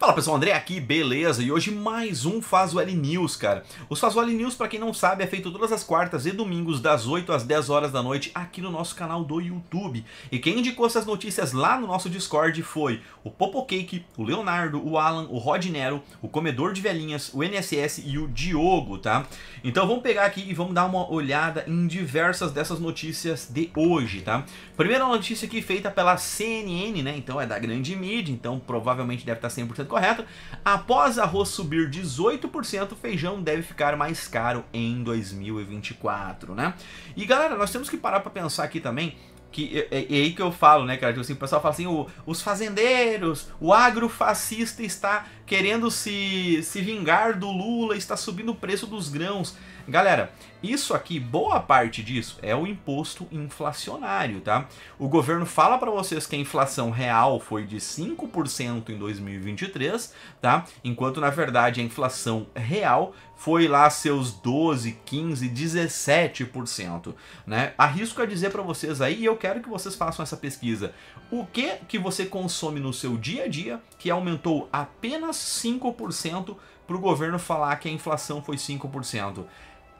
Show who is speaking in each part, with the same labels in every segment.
Speaker 1: Fala pessoal, André aqui, beleza? E hoje mais um L News, cara. Os L News, para quem não sabe, é feito todas as quartas e domingos das 8 às 10 horas da noite aqui no nosso canal do YouTube. E quem indicou essas notícias lá no nosso Discord foi o Popocake, o Leonardo, o Alan, o Rod Nero, o Comedor de Velhinhas, o NSS e o Diogo, tá? Então vamos pegar aqui e vamos dar uma olhada em diversas dessas notícias de hoje, tá? Primeira notícia aqui feita pela CNN, né? Então é da grande mídia, então provavelmente deve estar 100% correto. Após arroz subir 18%, feijão deve ficar mais caro em 2024, né? E galera, nós temos que parar para pensar aqui também que é, é, é, aí que eu falo, né, cara? Tipo assim, o pessoal fala assim, o, os fazendeiros, o agrofascista está querendo se, se vingar do Lula, está subindo o preço dos grãos. Galera, isso aqui, boa parte disso é o imposto inflacionário, tá? O governo fala para vocês que a inflação real foi de 5% em 2023, tá? Enquanto na verdade a inflação real foi lá seus 12, 15, 17%, né? Arrisco a dizer para vocês aí, e eu quero que vocês façam essa pesquisa. O que que você consome no seu dia a dia que aumentou apenas 5% para o governo falar que a inflação foi 5%?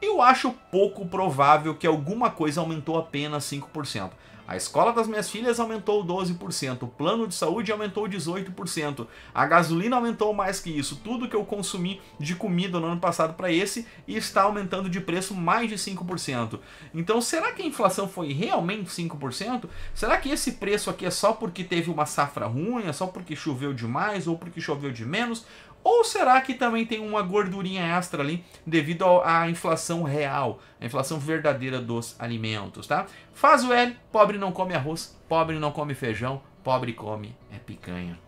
Speaker 1: Eu acho pouco provável que alguma coisa aumentou apenas 5%. A escola das minhas filhas aumentou 12%, o plano de saúde aumentou 18%, a gasolina aumentou mais que isso, tudo que eu consumi de comida no ano passado para esse está aumentando de preço mais de 5%. Então, será que a inflação foi realmente 5%? Será que esse preço aqui é só porque teve uma safra ruim, é só porque choveu demais ou porque choveu de menos? Ou será que também tem uma gordurinha extra ali devido à inflação real, a inflação verdadeira dos alimentos, tá? Faz o L, pobre não come arroz, pobre não come feijão, pobre come é picanha.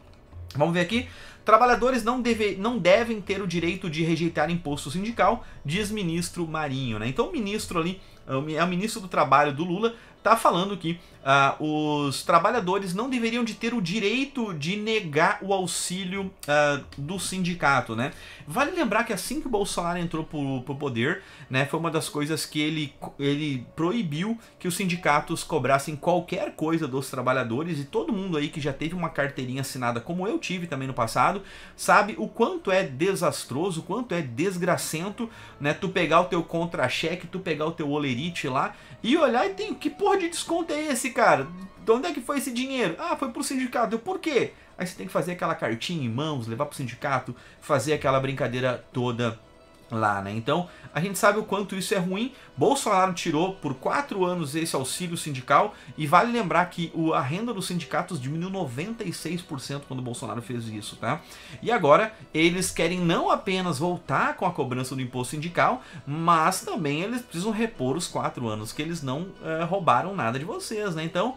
Speaker 1: Vamos ver aqui. Trabalhadores não, deve, não devem ter o direito de rejeitar imposto sindical, diz ministro Marinho. Né? Então o ministro ali, é o é ministro do Trabalho do Lula, está falando que ah, os trabalhadores não deveriam de ter o direito de negar o auxílio ah, do sindicato, né? Vale lembrar que assim que o Bolsonaro entrou pro, o poder, né, foi uma das coisas que ele, ele proibiu que os sindicatos cobrassem qualquer coisa dos trabalhadores e todo mundo aí que já teve uma carteirinha assinada, como eu tive também no passado, sabe o quanto é desastroso, o quanto é desgracento, né? Tu pegar o teu contra-cheque, tu pegar o teu olerite lá e olhar e tem que porra de desconto é esse, cara? De onde é que foi esse dinheiro? Ah, foi pro sindicato. Eu, por quê? Aí você tem que fazer aquela cartinha em mãos, levar pro sindicato, fazer aquela brincadeira toda lá, né? Então a gente sabe o quanto isso é ruim. Bolsonaro tirou por quatro anos esse auxílio sindical e vale lembrar que o, a renda dos sindicatos diminuiu 96% quando Bolsonaro fez isso, tá? E agora eles querem não apenas voltar com a cobrança do imposto sindical, mas também eles precisam repor os quatro anos que eles não é, roubaram nada de vocês, né? Então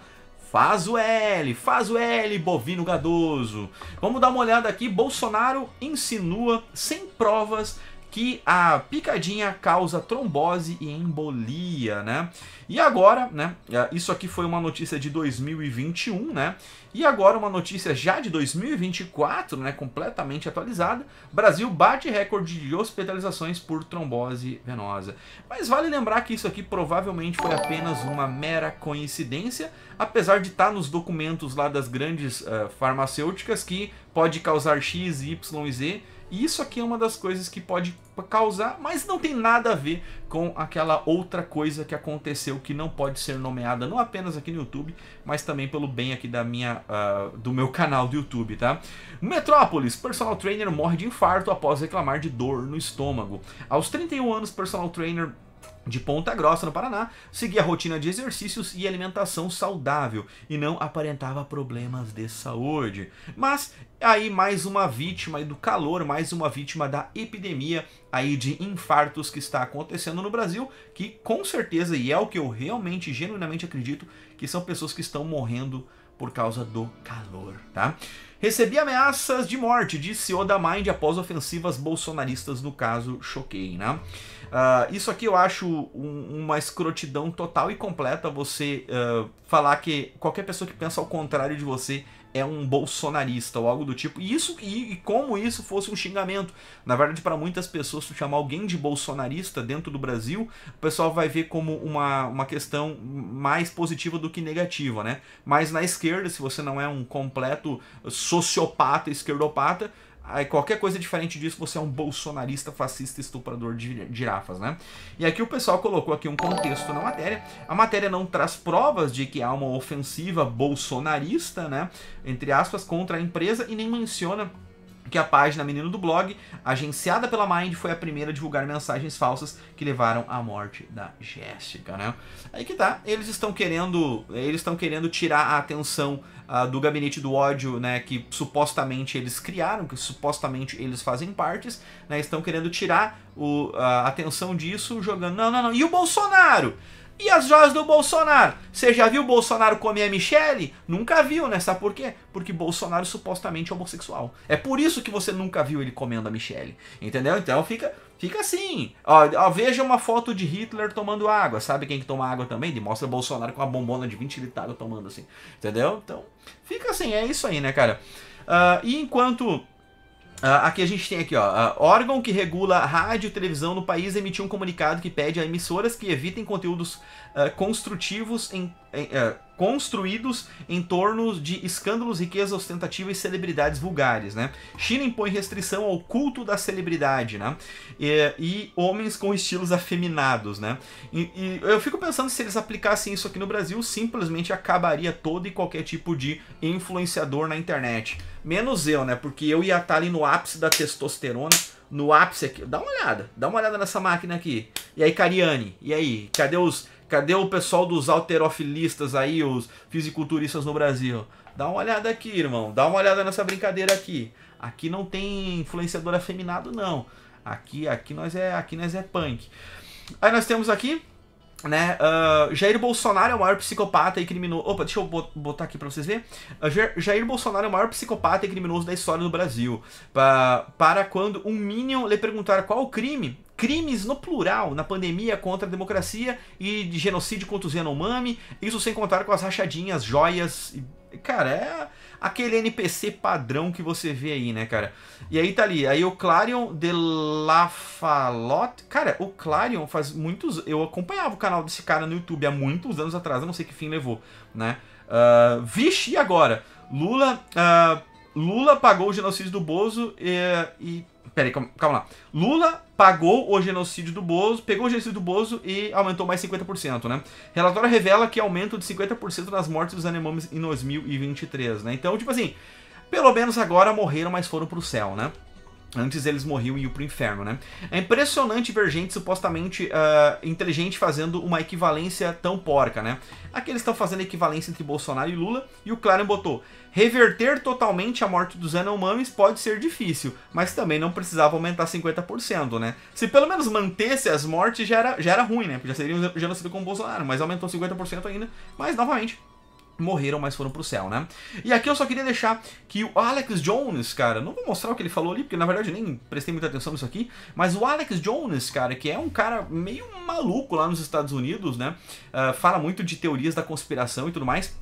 Speaker 1: Faz o L, faz o L, bovino gadoso. Vamos dar uma olhada aqui. Bolsonaro insinua, sem provas, que a picadinha causa trombose e embolia, né? E agora, né? É, isso aqui foi uma notícia de 2021, né? E agora uma notícia já de 2024, né? Completamente atualizada. Brasil bate recorde de hospitalizações por trombose venosa. Mas vale lembrar que isso aqui provavelmente foi apenas uma mera coincidência, apesar de estar tá nos documentos lá das grandes uh, farmacêuticas que pode causar X, Y e Z e isso aqui é uma das coisas que pode causar, mas não tem nada a ver com aquela outra coisa que aconteceu que não pode ser nomeada não apenas aqui no YouTube, mas também pelo bem aqui da minha, uh, do meu canal do YouTube, tá? Metrópolis, personal trainer morre de infarto após reclamar de dor no estômago. Aos 31 anos, personal trainer de Ponta Grossa, no Paraná, seguia a rotina de exercícios e alimentação saudável e não aparentava problemas de saúde. Mas aí mais uma vítima do calor, mais uma vítima da epidemia aí de infartos que está acontecendo no Brasil, que com certeza e é o que eu realmente genuinamente acredito, que são pessoas que estão morrendo por causa do calor, tá? Recebi ameaças de morte, disse Oda Mind após ofensivas bolsonaristas, no caso Choquei, né? Uh, isso aqui eu acho um, uma escrotidão total e completa você uh, falar que qualquer pessoa que pensa ao contrário de você é um bolsonarista ou algo do tipo. E isso e, e como isso fosse um xingamento. Na verdade, para muitas pessoas, se chamar alguém de bolsonarista dentro do Brasil, o pessoal vai ver como uma, uma questão mais positiva do que negativa, né? Mas na esquerda, se você não é um completo sociopata, esquerdopata, Aí qualquer coisa diferente disso, você é um bolsonarista fascista estuprador de girafas, né? E aqui o pessoal colocou aqui um contexto na matéria. A matéria não traz provas de que há uma ofensiva bolsonarista, né? Entre aspas, contra a empresa e nem menciona que a página Menino do Blog, agenciada pela Mind, foi a primeira a divulgar mensagens falsas que levaram à morte da Jéssica, né? Aí que tá, eles estão querendo, eles estão querendo tirar a atenção uh, do gabinete do ódio, né, que supostamente eles criaram, que supostamente eles fazem partes, né? Estão querendo tirar o, ah, a atenção disso jogando, não, não, não. E o Bolsonaro? E as joias do Bolsonaro? Você já viu Bolsonaro comer a Michelle? Nunca viu, né? Sabe por quê? Porque Bolsonaro supostamente é homossexual. É por isso que você nunca viu ele comendo a Michelle. Entendeu? Então fica, fica assim. Ó, ó, veja uma foto de Hitler tomando água. Sabe quem que toma água também? Ele mostra Bolsonaro com uma bombona de 20 litros água tomando assim. Entendeu? Então fica assim. É isso aí, né, cara? Uh, e enquanto ah, aqui a gente tem aqui, ó, ah, órgão que regula rádio e televisão no país emitiu um comunicado que pede a emissoras que evitem conteúdos uh, construtivos em é, construídos em torno de escândalos, riqueza ostentativa e celebridades vulgares, né? China impõe restrição ao culto da celebridade, né? E, e homens com estilos afeminados, né? E, e, eu fico pensando se eles aplicassem isso aqui no Brasil, simplesmente acabaria todo e qualquer tipo de influenciador na internet. Menos eu, né? Porque eu ia estar tá ali no ápice da testosterona, no ápice aqui. Dá uma olhada, dá uma olhada nessa máquina aqui. E aí, Cariane? E aí? Cadê os Cadê o pessoal dos alterofilistas aí, os fisiculturistas no Brasil? Dá uma olhada aqui, irmão. Dá uma olhada nessa brincadeira aqui. Aqui não tem influenciador afeminado, não. Aqui, aqui nós é, aqui nós é punk. Aí nós temos aqui né? Uh, Jair Bolsonaro é o maior psicopata e criminoso. Opa, deixa eu botar aqui pra vocês verem. Uh, Jair Bolsonaro é o maior psicopata e criminoso da história do Brasil. Pra, para quando um Minion lhe perguntar qual o crime, crimes no plural na pandemia contra a democracia e de genocídio contra o Zenomami, isso sem contar com as rachadinhas, joias. Cara, é aquele NPC padrão que você vê aí, né, cara? E aí tá ali, aí o Clarion de Lafalotte. Cara, o Clarion faz muitos. Eu acompanhava o canal desse cara no YouTube há muitos anos atrás, eu não sei que fim levou, né? Uh, vixe, e agora? Lula. Uh, Lula pagou o genocídio do Bozo eh, e, e Peraí, calma, calma lá. Lula pagou o genocídio do Bozo, pegou o genocídio do Bozo e aumentou mais 50%, né? Relatório revela que aumento de 50% nas mortes dos animais em 2023, né? Então, tipo assim, pelo menos agora morreram, mas foram pro céu, né? Antes eles morriam e iam pro inferno, né? É impressionante ver gente supostamente uh, inteligente fazendo uma equivalência tão porca, né? Aqui eles estão fazendo equivalência entre Bolsonaro e Lula, e o Claren botou: reverter totalmente a morte dos Anomamis pode ser difícil, mas também não precisava aumentar 50%, né? Se pelo menos mantesse as mortes já era, já era ruim, né? Já seria um genocídio com o Bolsonaro, mas aumentou 50% ainda. Mas novamente, morreram, mas foram pro céu, né? E aqui eu só queria deixar que o Alex Jones, cara, não vou mostrar o que ele falou ali, porque na verdade eu nem prestei muita atenção nisso aqui, mas o Alex Jones, cara, que é um cara meio maluco lá nos Estados Unidos, né? Uh, fala muito de teorias da conspiração e tudo mais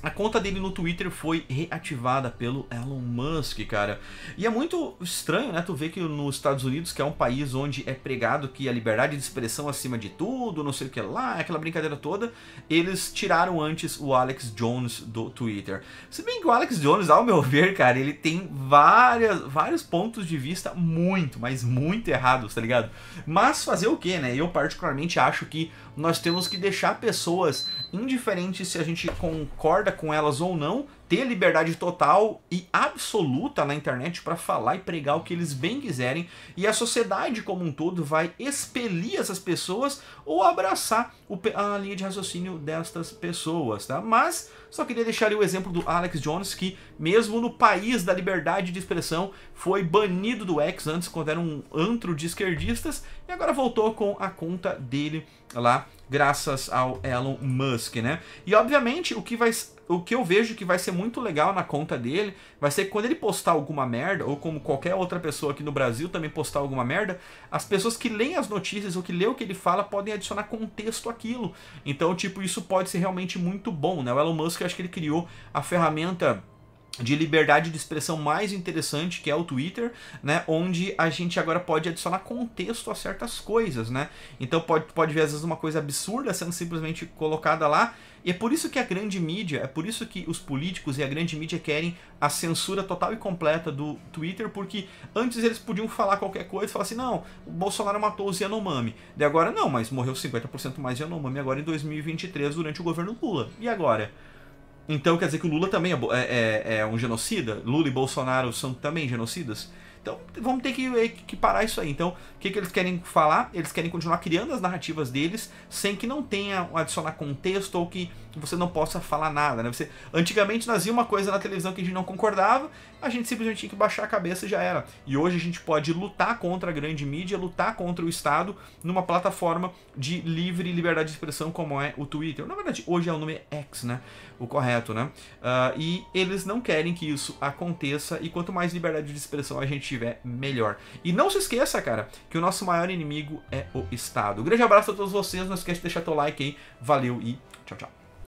Speaker 1: a conta dele no Twitter foi reativada pelo Elon Musk, cara. E é muito estranho, né? Tu vê que nos Estados Unidos, que é um país onde é pregado que a liberdade de expressão é acima de tudo, não sei o que lá, aquela brincadeira toda, eles tiraram antes o Alex Jones do Twitter. Se bem que o Alex Jones, ao meu ver, cara, ele tem várias, vários pontos de vista muito, mas muito errados, tá ligado? Mas fazer o quê, né? Eu particularmente acho que nós temos que deixar pessoas indiferentes se a gente concorda com elas ou não, ter liberdade total e absoluta na internet para falar e pregar o que eles bem quiserem, e a sociedade como um todo vai expelir essas pessoas ou abraçar o, a linha de raciocínio destas pessoas, tá? Mas só queria deixar o exemplo do Alex Jones, que mesmo no país da liberdade de expressão foi banido do X antes, quando era um antro de esquerdistas, e agora voltou com a conta dele lá, graças ao Elon Musk, né? E obviamente o que vai o que eu vejo que vai ser muito legal na conta dele vai ser que quando ele postar alguma merda, ou como qualquer outra pessoa aqui no Brasil também postar alguma merda, as pessoas que leem as notícias ou que lê o que ele fala podem adicionar contexto àquilo. Então, tipo, isso pode ser realmente muito bom, né? O Elon Musk, acho que ele criou a ferramenta de liberdade de expressão mais interessante, que é o Twitter, né? Onde a gente agora pode adicionar contexto a certas coisas, né? Então pode, pode ver às vezes uma coisa absurda sendo simplesmente colocada lá. E é por isso que a grande mídia, é por isso que os políticos e a grande mídia querem a censura total e completa do Twitter, porque antes eles podiam falar qualquer coisa e falar assim, não, o Bolsonaro matou o Yanomami. De agora não, mas morreu 50% mais Yanomami agora em 2023 durante o governo Lula. E agora? Então quer dizer que o Lula também é, é, é, é um genocida? Lula e Bolsonaro são também genocidas? Então vamos ter que parar isso aí. Então, o que, que eles querem falar? Eles querem continuar criando as narrativas deles sem que não tenha adicionar contexto ou que que você não possa falar nada, né? Você, antigamente nós via uma coisa na televisão que a gente não concordava, a gente simplesmente tinha que baixar a cabeça e já era. E hoje a gente pode lutar contra a grande mídia, lutar contra o Estado numa plataforma de livre liberdade de expressão como é o Twitter. Na verdade, hoje é o nome X, né? O correto, né? Uh, e eles não querem que isso aconteça e quanto mais liberdade de expressão a gente tiver, melhor. E não se esqueça, cara, que o nosso maior inimigo é o Estado. Um grande abraço a todos vocês, não esquece de deixar teu like aí. Valeu e tchau, tchau.